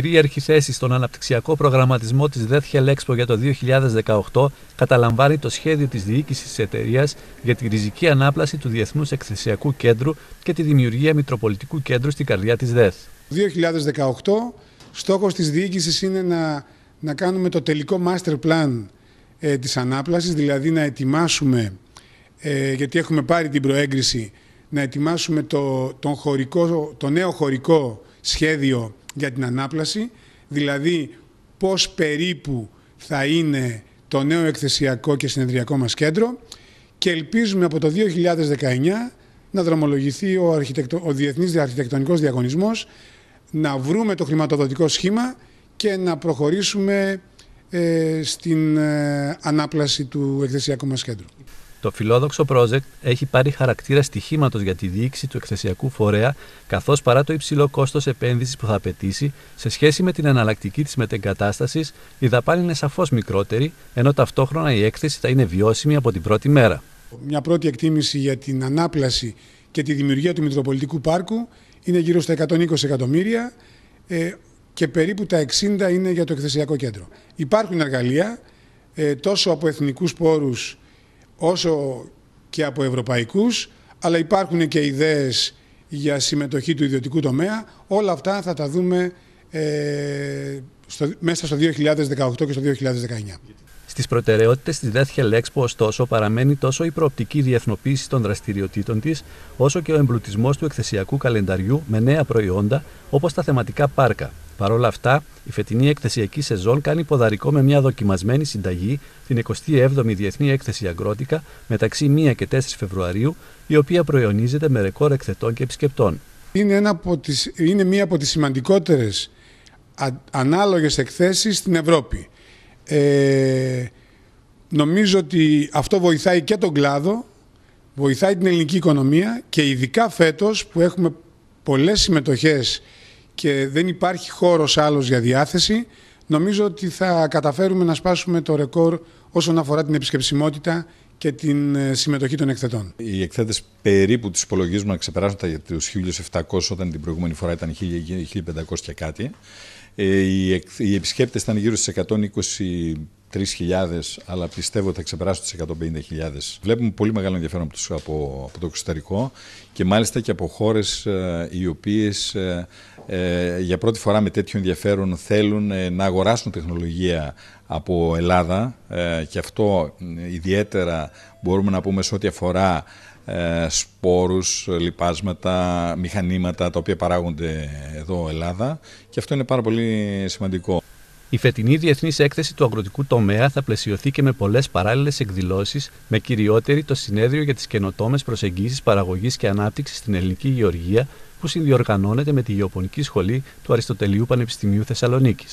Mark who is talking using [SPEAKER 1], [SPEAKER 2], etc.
[SPEAKER 1] κυρίαρχη θέση στον αναπτυξιακό προγραμματισμό της ΔΕΘ-ΧΕΛΕΞΠΟ για το 2018 καταλαμβάνει το σχέδιο της διοίκησης της εταιρείας για τη ριζική ανάπλαση του Διεθνούς Εκθεσιακού Κέντρου και τη δημιουργία Μητροπολιτικού Κέντρου στην καρδιά της ΔΕΘ.
[SPEAKER 2] Το 2018 στόχος της διοίκησης είναι να, να κάνουμε το τελικό master plan ε, της ανάπλασης, δηλαδή να ετοιμάσουμε, ε, γιατί έχουμε πάρει την προέγκριση, να ετοιμάσουμε το, τον, χωρικό, το νέο χωρικό σχέδιο για την ανάπλαση, δηλαδή πώς περίπου θα είναι το νέο εκθεσιακό και συνεδριακό μας κέντρο και ελπίζουμε από το 2019 να δρομολογηθεί ο, αρχιτεκτο... ο Διεθνής Αρχιτεκτονικός Διαγωνισμός, να βρούμε το χρηματοδοτικό σχήμα και να προχωρήσουμε ε, στην ε, ανάπλαση του εκθεσιακού μας κέντρου.
[SPEAKER 1] Το φιλόδοξο project έχει πάρει χαρακτήρα στοιχήματος για τη διοίκηση του εκθεσιακού φορέα, καθώς παρά το υψηλό κόστος επένδυσης που θα απαιτήσει, σε σχέση με την εναλλακτική της μετεγκατάστασης, η δαπάνη είναι σαφώς μικρότερη, ενώ ταυτόχρονα η έκθεση θα είναι βιώσιμη από την πρώτη μέρα.
[SPEAKER 2] Μια πρώτη εκτίμηση για την ανάπλαση και τη δημιουργία του Μητροπολιτικού Πάρκου είναι γύρω στα 120 εκατομμύρια ε, και περίπου τα 60 είναι για το εκθεσιακό κέντρο. Υπάρχουν εργαλεία ε, τόσο από εθνικούς πόρους όσο και από ευρωπαϊκούς, αλλά υπάρχουν και ιδέες για συμμετοχή του ιδιωτικού τομέα. Όλα αυτά θα τα δούμε ε, μέσα στο 2018 και στο 2019.
[SPEAKER 1] Στις προτεραιότητες της ΔΕΘΧΕΛΕΞΠΟ, ωστόσο, παραμένει τόσο η προοπτική διεθνοποίηση των δραστηριοτήτων της, όσο και ο εμπλουτισμός του εκθεσιακού καλενταριού με νέα προϊόντα, όπως τα θεματικά πάρκα, Παρ' όλα αυτά, η φετινή εκθεσιακή σεζόν κάνει ποδαρικό με μια δοκιμασμένη συνταγή, την 27η Διεθνή Έκθεση Αγκρότικα, μεταξύ 1 και 4 Φεβρουαρίου, η οποία προϊονίζεται με ρεκόρ εκθετών και επισκεπτών. Είναι, ένα από τις, είναι μία από τις
[SPEAKER 2] σημαντικότερες ανάλογε ανάλογες εκθέσεις στην Ευρώπη. Ε, νομίζω ότι αυτό βοηθάει και τον κλάδο, βοηθάει την ελληνική οικονομία και ειδικά φέτος που έχουμε πολλές συμμετοχές και δεν υπάρχει χώρος άλλος για διάθεση, νομίζω ότι θα καταφέρουμε να σπάσουμε το ρεκόρ όσον αφορά την επισκεψιμότητα και την ε, συμμετοχή των εκθετών.
[SPEAKER 3] Οι εκθέτες περίπου τους υπολογίζουμε να ξεπεράσουν τα τους 1.700 όταν την προηγούμενη φορά ήταν 1.500 και κάτι. Ε, οι επισκέπτες ήταν γύρω στις 123.000, αλλά πιστεύω ότι θα ξεπεράσουν τις 150.000. Βλέπουμε πολύ μεγάλο ενδιαφέρον από το εξωτερικό και μάλιστα και από χώρες ε, οι οποίες ε, για πρώτη φορά με τέτοιο ενδιαφέρον θέλουν ε, να αγοράσουν τεχνολογία από Ελλάδα ε, και αυτό ιδιαίτερα μπορούμε να πούμε σε ό,τι αφορά σπόρους, λιπάσματα, μηχανήματα τα οποία παράγονται εδώ Ελλάδα
[SPEAKER 1] και αυτό είναι πάρα πολύ σημαντικό. Η φετινή Διεθνής Έκθεση του Αγροτικού Τομέα θα πλαισιωθεί και με πολλές παράλληλες εκδηλώσεις, με κυριότερη το Συνέδριο για τις Καινοτόμες Προσεγγίσεις Παραγωγής και Ανάπτυξης στην Ελληνική Γεωργία, που συνδιοργανώνεται με τη Γεωπονική Σχολή του Αριστοτελείου Πανεπιστημίου Θεσσαλονίκης.